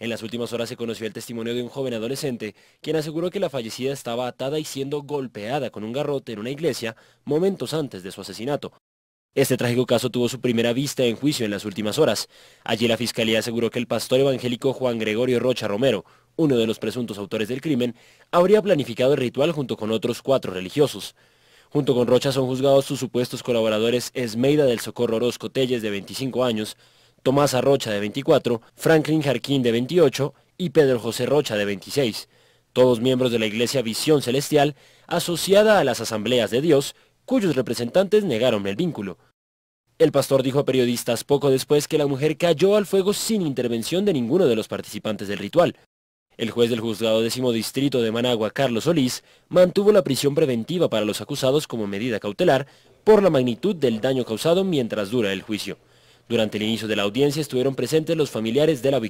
En las últimas horas se conoció el testimonio de un joven adolescente, quien aseguró que la fallecida estaba atada y siendo golpeada con un garrote en una iglesia momentos antes de su asesinato. Este trágico caso tuvo su primera vista en juicio en las últimas horas. Allí la fiscalía aseguró que el pastor evangélico Juan Gregorio Rocha Romero, uno de los presuntos autores del crimen, habría planificado el ritual junto con otros cuatro religiosos. Junto con Rocha son juzgados sus supuestos colaboradores Esmeida del Socorro Orozco Telles, de 25 años, Tomás Arrocha de 24, Franklin Jarquín de 28 y Pedro José Rocha de 26, todos miembros de la Iglesia Visión Celestial asociada a las Asambleas de Dios, cuyos representantes negaron el vínculo. El pastor dijo a periodistas poco después que la mujer cayó al fuego sin intervención de ninguno de los participantes del ritual. El juez del juzgado décimo distrito de Managua, Carlos Solís, mantuvo la prisión preventiva para los acusados como medida cautelar por la magnitud del daño causado mientras dura el juicio. Durante el inicio de la audiencia estuvieron presentes los familiares de la víctima.